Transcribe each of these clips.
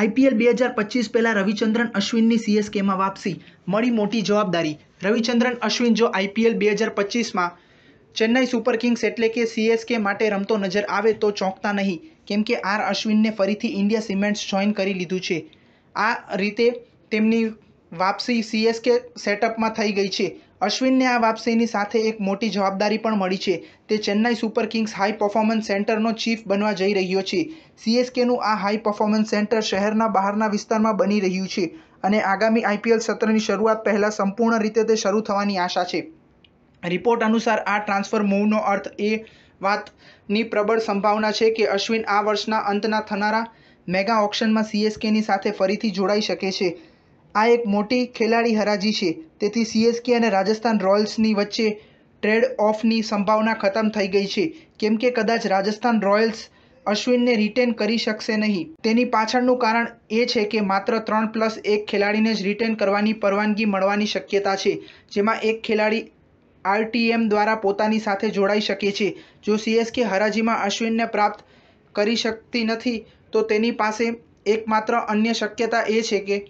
IPL બે હજાર પચીસ પહેલાં રવિચંદ્રન અશ્વિનની સીએસકેમાં વાપસી મળી મોટી જવાબદારી રવિચંદ્રન અશ્વિન જો આઈપીએલ બે હજાર પચીસમાં ચેન્નઈ સુપર કિંગ્સ એટલે કે સીએસકે માટે રમતો નજર આવે તો ચોંકતા નહીં કેમ કે આર અશ્વિનને ફરીથી ઇન્ડિયા સિમેન્ટ્સ જોઈન કરી લીધું છે આ રીતે તેમની વાપસી સીએસકે સેટઅપમાં થઈ ગઈ છે અશ્વિનને આ વાપસીની સાથે એક મોટી જવાબદારી પણ મળી છે તે Chennai super kings high performance સેન્ટરનો ચીફ બનવા જઈ રહ્યો છે સીએસકેનું આ હાઈ પર્ફોમન્સ સેન્ટર શહેરના બહારના વિસ્તારમાં બની રહ્યું છે અને આગામી આઈપીએલ સત્રની શરૂઆત પહેલાં સંપૂર્ણ રીતે તે શરૂ થવાની આશા છે રિપોર્ટ અનુસાર આ ટ્રાન્સફર મૂવનો અર્થ એ વાતની પ્રબળ સંભાવના છે કે અશ્વિન આ વર્ષના અંતના થનારા મેગા ઓક્શનમાં સીએસકેની સાથે ફરીથી જોડાઈ શકે છે આ એક મોટી ખેલાડી હરાજી છે તેથી સીએસકે અને રાજસ્થાન રોયલ્સની વચ્ચે ટ્રેડ ઓફની સંભાવના ખતમ થઈ ગઈ છે કેમ કે કદાચ રાજસ્થાન રોયલ્સ અશ્વિનને રિટેન કરી શકશે નહીં તેની પાછળનું કારણ એ છે કે માત્ર ત્રણ પ્લસ એક ખેલાડીને જ રિટેન કરવાની પરવાનગી મળવાની શક્યતા છે જેમાં એક ખેલાડી આરટીએમ દ્વારા પોતાની સાથે જોડાઈ શકે છે જો સીએસકે હરાજીમાં અશ્વિનને પ્રાપ્ત કરી શકતી નથી તો તેની પાસે એકમાત્ર અન્ય શક્યતા એ છે કે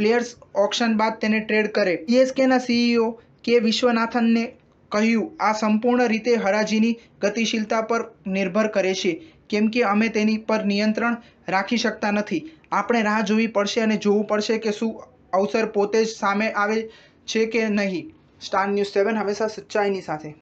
પ્લેયર્સ ઓક્શન બાદ તેને ટ્રેડ કરે સીએસકેના સીઈઓ કે વિશ્વનાથનને કહ્યું આ સંપૂર્ણ રીતે હરાજીની ગતિશીલતા પર નિર્ભર કરે છે કેમ કે અમે તેની પર નિયંત્રણ રાખી શકતા નથી આપણે રાહ જોવી પડશે અને જોવું પડશે કે શું અવસર પોતે જ સામે આવે છે કે નહીં સ્ટાર ન્યૂઝ સેવન હંમેશા સચ્ચાઈની સાથે